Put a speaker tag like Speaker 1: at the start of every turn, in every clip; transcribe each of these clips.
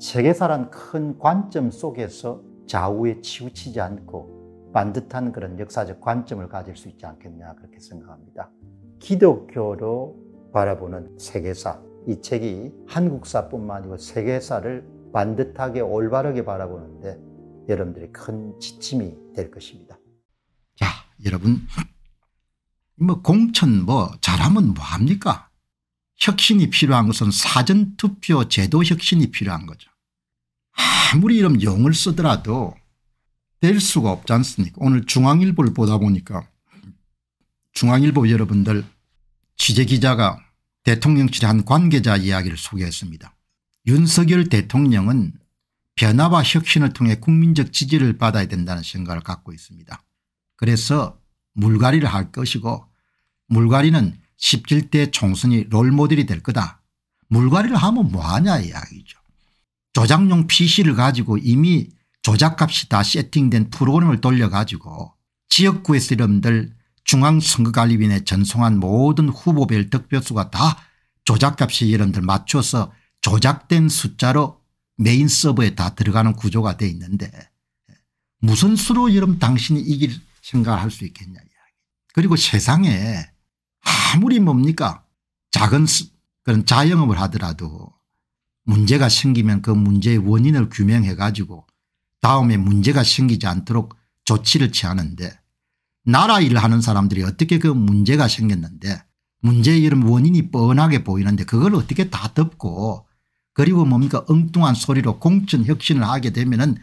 Speaker 1: 세계사란 큰 관점 속에서 좌우에 치우치지 않고 반듯한 그런 역사적 관점을 가질 수 있지 않겠냐 그렇게 생각합니다. 기독교로 바라보는 세계사 이 책이 한국사뿐만 아니고 세계사를 반듯하게 올바르게 바라보는데 여러분들이 큰 지침이 될 것입니다. 자 여러분 뭐 공천 뭐 잘하면 뭐합니까 혁신이 필요한 것은 사전투표 제도 혁신이 필요한 거죠. 아무리 이런 영을 쓰더라도 될 수가 없지 않습니까 오늘 중앙일보를 보다 보니까 중앙일보 여러분들 취재기자가 대통령실의 한 관계자 이야기를 소개했습니다. 윤석열 대통령은 변화와 혁신을 통해 국민적 지지를 받아야 된다는 생각을 갖고 있습니다. 그래서 물갈이를 할 것이고 물갈이는 17대 총선이 롤모델이 될 거다. 물갈이를 하면 뭐하냐 이야기죠. 조작용 pc를 가지고 이미 조작값이 다 세팅된 프로그램을 돌려가지고 지역구의 사람들 중앙선거관리위원회 전송한 모든 후보별 득표수가 다 조작값이 여러분들 맞춰서 조작된 숫자로 메인 서버에 다 들어가는 구조가 돼 있는데 무슨 수로 여러분 당신이 이길 생각을 할 수 있겠냐 이야기. 그리고 세상에 아무리 뭡니까 작은 그런 자영업을 하더라도 문제가 생기면 그 문제의 원인을 규명해 가지고 다음에 문제가 생기지 않도록 조치를 취하는데 나라 일을 하는 사람들이 어떻게 그 문제가 생겼는데 문제의 이런 원인이 뻔하게 보이는데 그걸 어떻게 다 덮고 그리고 뭡니까 엉뚱한 소리로 공천 혁신을 하게 되면은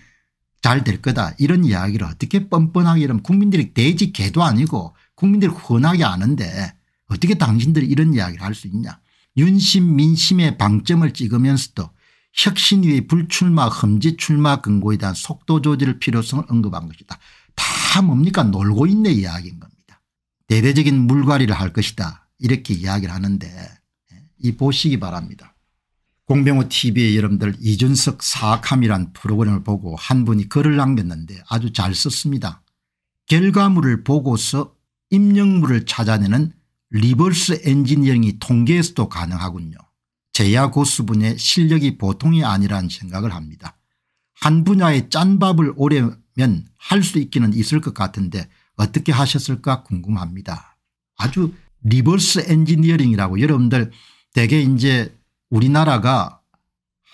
Speaker 1: 잘 될 거다 이런 이야기를 어떻게 뻔뻔하게 이런 국민들이 돼지 개도 아니고 국민들이 흔하게 아는데 어떻게 당신들이 이런 이야기를 할 수 있냐 윤심 민심의 방점을 찍으면서도 혁신위의 불출마 험지 출마 근거에 대한 속도 조절 필요성을 언급한 것이다. 다 뭡니까 놀고 있네 이야기인 겁니다. 대대적인 물갈이를 할 것이다 이렇게 이야기를 하는데 예, 이 보시기 바랍니다. 공병호 tv의 여러분들 이준석 사악함이란 프로그램을 보고 한 분이 글을 남겼는데 아주 잘 썼습니다. 결과물을 보고서 입력물을 찾아내는 리버스 엔지니어링이 통계에서도 가능하군요. 제야 고수분의 실력이 보통이 아니라는 생각을 합니다. 한 분야의 짠밥을 오려면 할 수 있기는 있을 것 같은데 어떻게 하셨을까 궁금합니다. 아주 리버스 엔지니어링이라고 여러분들 대개 이제 우리나라가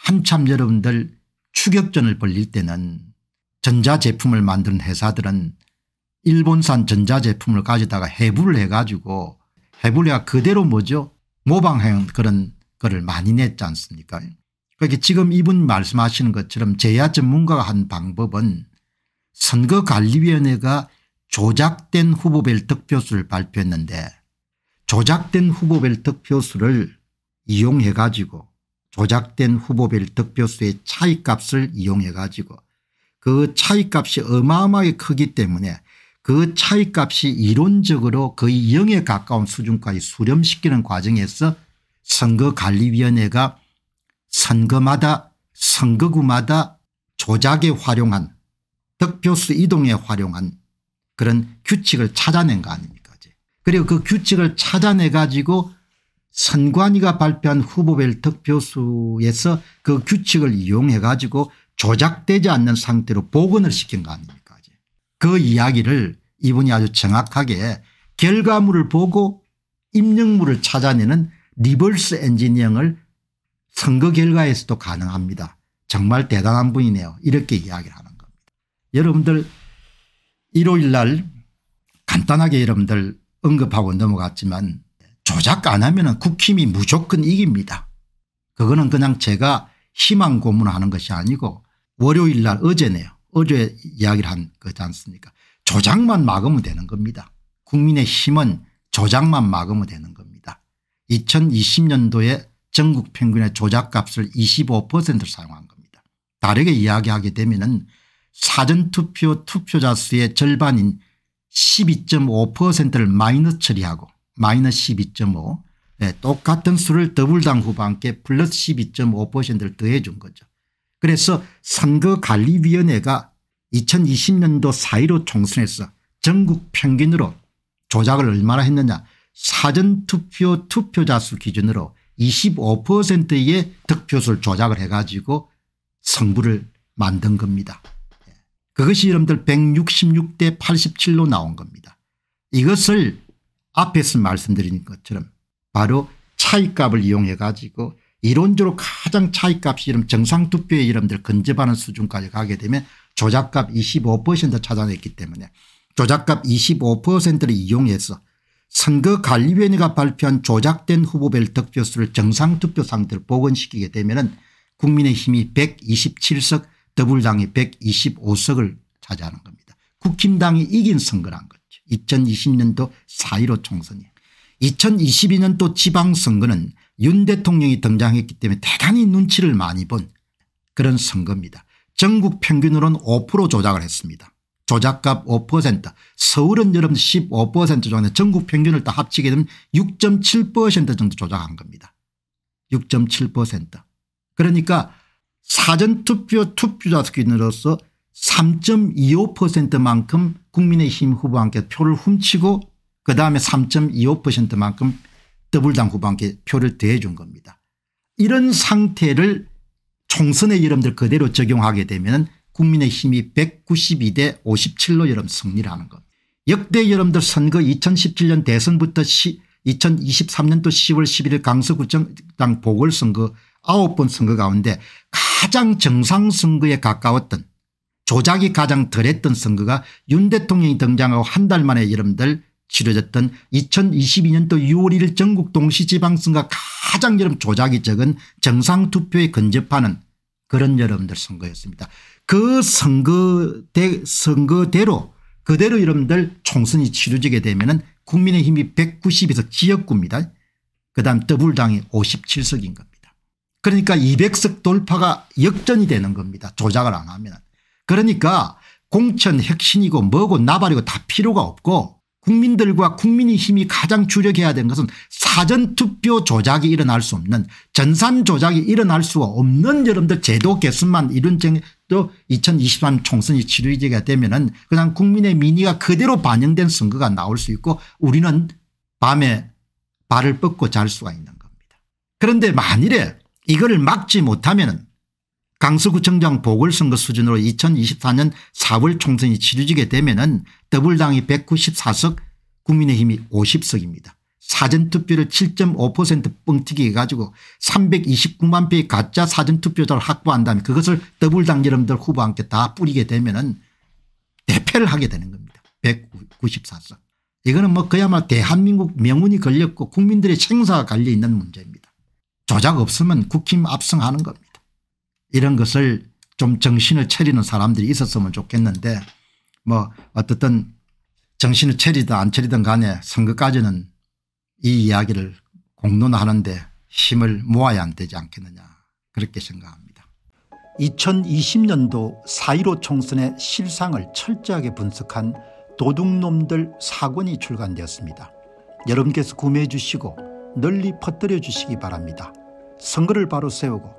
Speaker 1: 한참 여러분들 추격전을 벌릴 때는 전자제품을 만드는 회사들은 일본산 전자제품을 가져다가 해부를 해가지고 해보랴 그대로 뭐죠 모방한 그런 거를 많이 냈지 않습니까 그렇게 그러니까 지금 이분 말씀하시는 것처럼 제야 전문가가 한 방법은 선거관리위원회가 조작된 후보별 득표수를 발표했는데 조작된 후보별 득표수를 이용해 가지고 조작된 후보별 득표수의 차이값을 이용해 가지고 그 차이값이 어마어마하게 크기 때문에 그 차이값이 이론적으로 거의 0에 가까운 수준까지 수렴시키는 과정에서 선거관리위원회가 선거마다 선거구마다 조작에 활용한 득표수 이동에 활용한 그런 규칙을 찾아낸 거 아닙니까 그리고 그 규칙을 찾아내 가지고 선관위가 발표한 후보별 득표수에서 그 규칙을 이용해 가지고 조작되지 않는 상태로 복원을 시킨 거 아닙니까 그 이야기를 이분이 아주 정확하게 결과물을 보고 입력물을 찾아내는 리버스 엔지니어링을 선거 결과에서도 가능합니다. 정말 대단한 분이네요. 이렇게 이야기를 하는 겁니다. 여러분들 일요일 날 간단하게 여러분들 언급하고 넘어갔지만 조작 안 하면 국힘이 무조건 이깁니다. 그거는 그냥 제가 희망 고문하는 것이 아니고 월요일 날 어제네요. 어제 이야기를 한 거지 않습니까 조작만 막으면 되는 겁니다. 국민의 힘은 조작만 막으면 되는 겁니다. 2020년도에 전국 평균의 조작값을 2 5 사용한 겁니다. 다르게 이야기하게 되면 사전투표 투표자 수의 절반인 12.5%를 마이너스 처리하고 마이너스 12.5 네, 똑같은 수를 더블당 후반께 플러스 12.5%를 더해 준 거죠. 그래서 선거관리위원회가 2020년도 4.15 총선에서 전국 평균으로 조작을 얼마나 했느냐 사전투표 투표자 수 기준으로 25%의 득표수를 조작을 해가지고 성부를 만든 겁니다. 그것이 여러분들 166대 87로 나온 겁니다. 이것을 앞에서 말씀드린 것처럼 바로 차이값을 이용해 가지고 이론적으로 가장 차이값이 이런 정상투표의 이름들 근접하는 수준까지 가게 되면 조작값 25% 찾아냈기 때문에 조작값 25%를 이용해서 선거관리위원회가 발표한 조작된 후보별 득표수를 정상투표 상태로 복원시키게 되면 국민의힘이 127석 더불당이 125석을 차지하는 겁니다. 국힘당이 이긴 선거란 거죠. 2020년도 4.15 총선이 2022년도 지방선거는 윤 대통령이 등장했기 때문에 대단히 눈치를 많이 본 그런 선거입니다. 전국 평균으로는 5% 조작을 했습니다. 조작값 5% 서울은 여러분 15% 정도 전국 평균을 다 합치게 되면 6.7% 정도 조작한 겁니다. 6.7% 그러니까 사전투표 투표자 수준으로서 3.25%만큼 국민의힘 후보한테 표를 훔치고 그다음에 3.25%만큼 더블당 후보한테 표를 더해 준 겁니다. 이런 상태를 총선에 여러분들 그대로 적용하게 되면 국민의 힘이 192대 57로 여러분 승리를 하는 겁니다. 역대 여러분들 선거 2017년 대선부터 2023년도 10월 11일 강서구청당 보궐선거 9번 선거 가운데 가장 정상선거에 가까웠던 조작이 가장 덜했던 선거가 윤 대통령이 등장하고 한 달 만에 여러분들 치러졌던 2022년도 6월 1일 전국 동시지방선거 가장 여름 조작이 적은 정상투표에 근접하는 그런 여러분들 선거였습니다. 그 선거대, 선거대로 그대로 여러분들 총선이 치러지게 되면 은 국민의 힘이 190에서 지역구입니다. 그 다음 더불당이 57석인 겁니다. 그러니까 200석 돌파가 역전이 되는 겁니다. 조작을 안 하면. 그러니까 공천 핵심이고 뭐고 나발이고 다 필요가 없고 국민들과 국민의 힘이 가장 주력해야 되는 것은 사전투표 조작이 일어날 수 없는 전산 조작이 일어날 수 없는 여러분들 제도 개선만 이런 룬또2023 총선이 치루지가 되면 은 그냥 국민의 민의가 그대로 반영된 선거가 나올 수 있고 우리는 밤에 발을 뻗고 잘 수가 있는 겁니다. 그런데 만일에 이걸 막지 못하면 은 강서구청장 보궐선거 수준으로 2024년 4월 총선이 치러지게 되면 은더블당이 194석 국민의힘이 50석입니다. 사전투표를 7.5% 뻥튀기 해가지고 329만 표의 가짜 사전투표자를 확보한 다면 그것을 더블당 여러분들 후보 한테다 뿌리게 되면 은 대패를 하게 되는 겁니다. 194석. 이거는 뭐 그야말로 대한민국 명운이 걸렸고 국민들의 생사가 갈려있는 문제입니다. 조작 없으면 국힘 압승하는 겁니다. 이런 것을 좀 정신을 차리는 사람들이 있었으면 좋겠는데 뭐 어떻든 정신을 차리든 안 차리든 간에 선거까지는 이 이야기를 공론하는데 화 힘을 모아야 안 되지 않겠느냐 그렇게 생각합니다. 2020년도 4.15 총선의 실상을 철저하게 분석한 도둑놈들 사권이 출간되었습니다. 여러분께서 구매해 주시고 널리 퍼뜨려 주시기 바랍니다. 선거를 바로 세우고